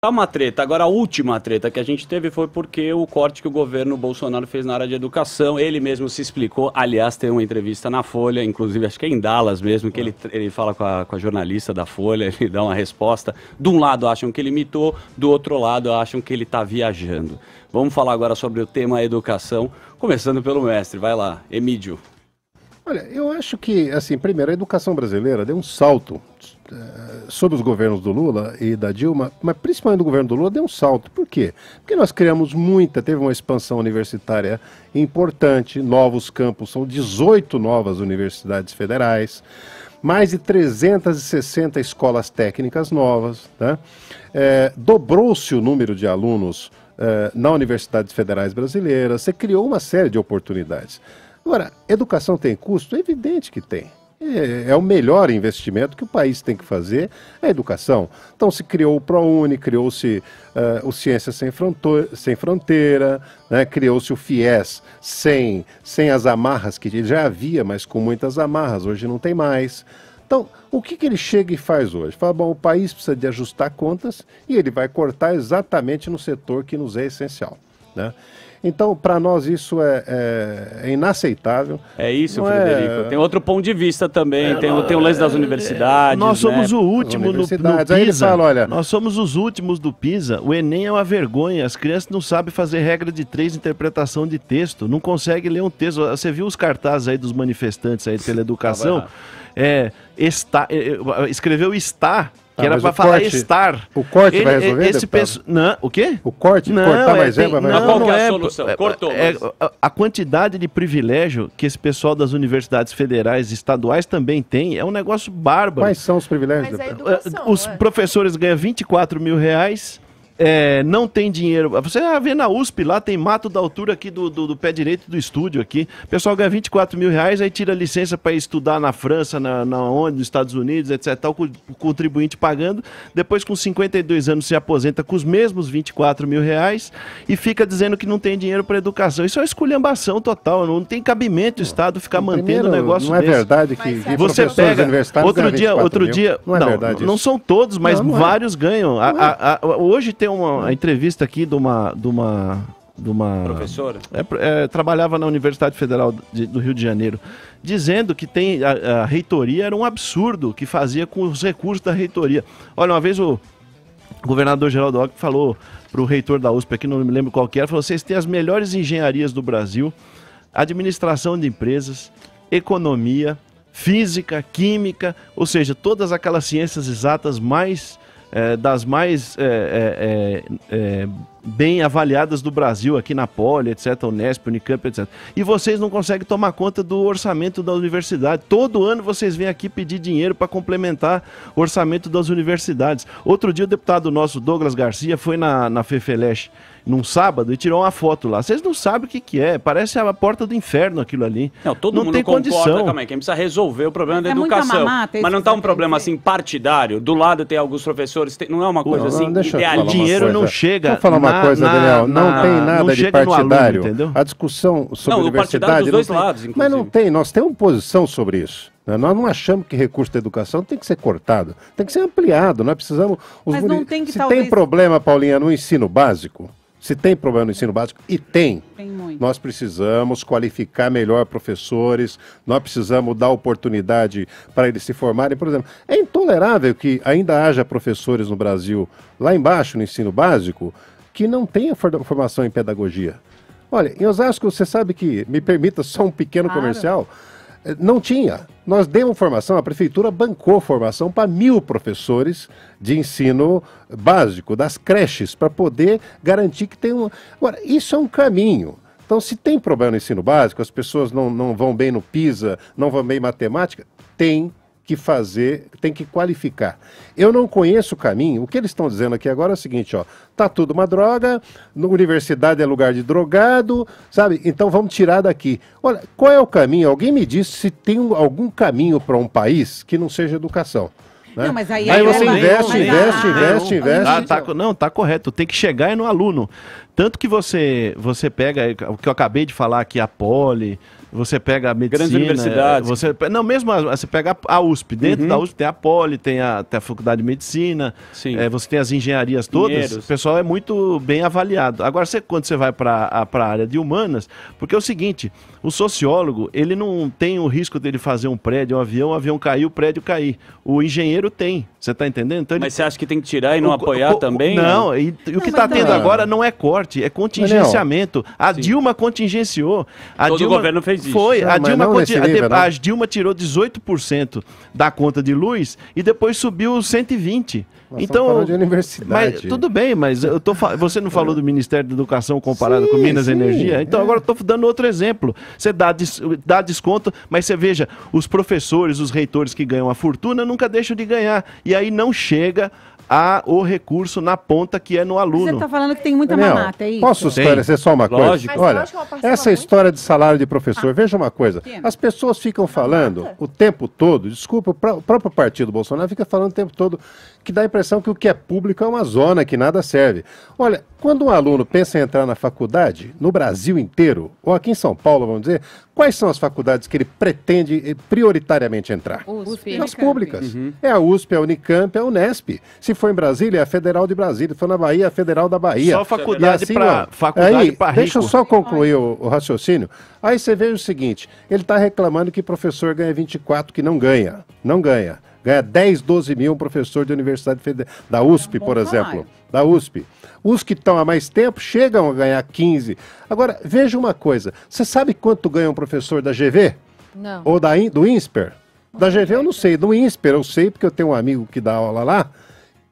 Tá uma treta. Agora, a última treta que a gente teve foi porque o corte que o governo Bolsonaro fez na área de educação, ele mesmo se explicou. Aliás, tem uma entrevista na Folha, inclusive acho que é em Dallas mesmo, que ele, é. ele fala com a, com a jornalista da Folha, ele dá uma resposta. De um lado acham que ele imitou, do outro lado acham que ele está viajando. Vamos falar agora sobre o tema educação, começando pelo mestre. Vai lá, Emílio. Olha, eu acho que, assim, primeiro, a educação brasileira deu um salto eh, sob sobre os governos do Lula e da Dilma, mas principalmente do governo do Lula deu um salto. Por quê? Porque nós criamos muita, teve uma expansão universitária importante, novos campos, são 18 novas universidades federais, mais de 360 escolas técnicas novas, né? é, dobrou-se o número de alunos uh, na universidades federais brasileiras, você criou uma série de oportunidades. Agora, educação tem custo? É evidente que tem. É, é, o melhor investimento que o país tem que fazer, a educação. Então se criou o ProUni, criou-se uh, o Ciência Sem, Fronto Sem Fronteira, né? criou-se o FIES sem, sem as amarras que já havia, mas com muitas amarras, hoje não tem mais. Então, o que, que ele chega e faz hoje? Fala, bom, o país precisa de ajustar contas e ele vai cortar exatamente no setor que nos é essencial. Né? Então, para nós, isso é, é, é, inaceitável. É isso, não é- Frederico. É... Tem outro ponto de vista também. É, tem, não, tem o lance é, das universidades. Nós somos né? o último no, no PISA. Fala, olha... Nós somos os últimos do PISA. O Enem é uma vergonha. As crianças não sabem fazer regra de três, interpretação de texto. Não conseguem ler um texto. Você viu os cartazes aí dos manifestantes aí pela educação? Ah, é, está, escreveu está que tá, era para falar corte, estar. O corte ele, vai é, resolver, esse peso não, O quê? O corte, não, cortar é, mais tem, erva. Não, não, qual é a é solução? É, Cortou. É, mas... a, quantidade de privilégio que esse pessoal das universidades federais e estaduais também tem é um negócio bárbaro. Quais são os privilégios? É educação, os professores ganham 24 mil reais é, não tem dinheiro. Você ah, vê na USP lá, tem mato da altura aqui do, do, do pé direito do estúdio aqui. O pessoal ganha 24 mil reais, aí tira licença para estudar na França, na, na onde, nos Estados Unidos, etc. Tal, o contribuinte pagando. Depois, com 52 anos, se aposenta com os mesmos 24 mil reais e fica dizendo que não tem dinheiro para educação. Isso é uma esculhambação total. Não tem cabimento o Estado ficar Primeiro, mantendo o negócio. Não é desse. verdade que é você pega outro dia, outro dia. Não, é não, não, são todos, mas não, não é. vários ganham. A, é. a, a, hoje tem tem uma hum. entrevista aqui de uma. De uma de uma professora é, é, trabalhava na Universidade Federal de, do Rio de Janeiro dizendo que tem a, a reitoria era um absurdo que fazia com os recursos da reitoria olha uma vez o governador Geraldo Alckmin falou para o reitor da USP, aqui não me lembro qual que era, falou: vocês têm as melhores engenharias do Brasil, administração de empresas, economia, física, química, ou seja, todas aquelas ciências exatas mais eh, das mais eh, eh, bem avaliadas do Brasil, aqui na Poli, etc., Unesp, Unicamp, etc. E vocês não conseguem tomar conta do orçamento da universidade. Todo ano vocês vêm aqui pedir dinheiro para complementar o orçamento das universidades. Outro dia o deputado nosso, Douglas Garcia, foi na, na Fefeleche num sábado e tirou uma foto lá. Vocês não sabem o que, que é, parece a porta do inferno aquilo ali. Não, todo não mundo tem condição. calma quem precisa resolver o problema é da é educação. Mamata, é mas não está um problema assim partidário, do lado tem alguns professores, tem, não é uma assim coisa não, assim não, ideal. Dinheiro não chega. falar uma uma na, coisa, na, Daniel. não na, tem nada não de partidário. Aluno, a discussão sobre não, diversidade. Dos dois não tem, lados, inclusive. mas não tem, nós temos posição sobre isso. Né? Nós não achamos que recurso da educação tem que ser cortado, tem que ser ampliado. Nós precisamos. Mas não tem que, Se talvez... Tá tem problema, Paulinha, no ensino básico, se tem problema no ensino básico, e tem, tem nós precisamos qualificar melhor professores, nós precisamos dar oportunidade para eles se formarem. Por exemplo, é intolerável que ainda haja professores no Brasil, lá embaixo no ensino básico, que não tenha formação em pedagogia. Olha, em Osasco, você sabe que, me permita só um pequeno claro. comercial, eh, não tinha. Nós demos formação, a prefeitura bancou formação para mil professores de ensino básico, das creches, para poder garantir que tem um. Agora, isso é um caminho. Então, se tem problema no ensino básico, as pessoas não, não vão bem no PISA, não vão bem em matemática, tem que fazer, tem que qualificar. Eu não conheço o caminho. O que eles estão dizendo aqui agora é o seguinte, ó, tá tudo uma droga, na universidade é lugar de drogado, sabe? Então vamos tirar daqui. Olha, qual é o caminho? Alguém me disse se tem algum caminho para um país que não seja educação. Né? Não, mas aí, aí é você é investe, investe, investe, ah, investe. tá, não, tá correto. Tem que chegar no aluno. Tanto que você, você pega, é, o que eu acabei de falar aqui, a Poli, você pega a medicina. Grandes universidades. Você, não, mesmo a, você pega a USP. Dentro uhum. da USP tem a Poli, tem a, tem a Faculdade de Medicina. Sim. É, você tem as engenharias todas. Pinheiros. O pessoal é muito bem avaliado. Agora, você, quando você vai para a área de humanas, porque é o seguinte: o sociólogo, ele não tem o risco dele fazer um prédio, um avião, o um avião cair, o prédio cair. O engenheiro tem. Você está entendendo? Então, ele... Mas você acha que tem que tirar e não o, apoiar o, também? Né? Não, e, e o que está tendo não. agora não é corte, é contingenciamento. A Sim. Dilma contingenciou. A Todo Dilma... o governo fez isso. Foi, não, a Dilma conti... nível, a, Dilma tirou 18% da conta de luz e depois subiu 120%. Nós então, de universidade. Mas, tudo bem, mas eu tô você não falou do Ministério da Educação comparado sim, com Minas sim, Energia? É. Então, é. agora estou dando outro exemplo. Você dá, des... dá desconto, mas você veja, os professores, os reitores que ganham a fortuna nunca deixam de ganhar e aí não chega a o recurso na ponta que é no aluno. Você está falando que tem muita Daniel, mamata, é isso? Posso esclarecer só uma Lógico. coisa? Olha, essa história de salário de professor, ah. veja uma coisa. As pessoas ficam falando o tempo todo, desculpa, o próprio partido Bolsonaro fica falando o tempo todo que dá a impressão que o que é público é uma zona, que nada serve. Olha, quando um aluno pensa em entrar na faculdade, no Brasil inteiro, ou aqui em São Paulo, vamos dizer, Quais são as faculdades que ele pretende eh, prioritariamente entrar? USP. As públicas. Uhum. É a USP, é a Unicamp, é a Unesp. Se for em Brasília, é a Federal de Brasília. Se for na Bahia, é a Federal da Bahia. Só faculdade assim, para faculdade aí, pra rico. Deixa eu só concluir o, o raciocínio. Aí você vê o seguinte, ele está reclamando que professor ganha 24, que não ganha. Não ganha ganha 10, 12 mil um professor de universidade federal, da USP, por exemplo. Da USP. Os que estão há mais tempo chegam a ganhar 15. Agora, veja uma coisa: você sabe quanto ganha um professor da GV? Não. Ou da, do INSPER? Da GV eu não sei, do INSPER eu sei, porque eu tenho um amigo que dá aula lá,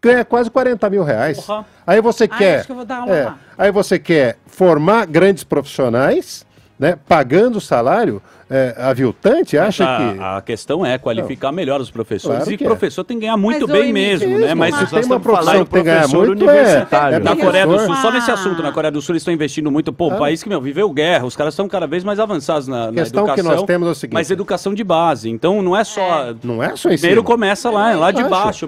ganha quase 40 mil reais. Uhum. Aí você ah, quer. É, aí você quer formar grandes profissionais né, pagando salário é, aviltante, acha a, que. A questão é qualificar não. melhor os professores. Claro e o é. professor tem que ganhar muito mas bem mesmo, mesmo, né? Mas se tem uma profissão que tem que ganhar muito, é. universitário. É, é na Coreia do Sul, só nesse assunto, na Coreia do Sul eles estão investindo muito. Pô, ah. país que, meu, viveu guerra, os caras estão cada vez mais avançados na, a questão na educação. que nós temos é o seguinte. Mas educação de base. Então não é só. É. Não é só isso. Primeiro começa lá, é lá de baixo.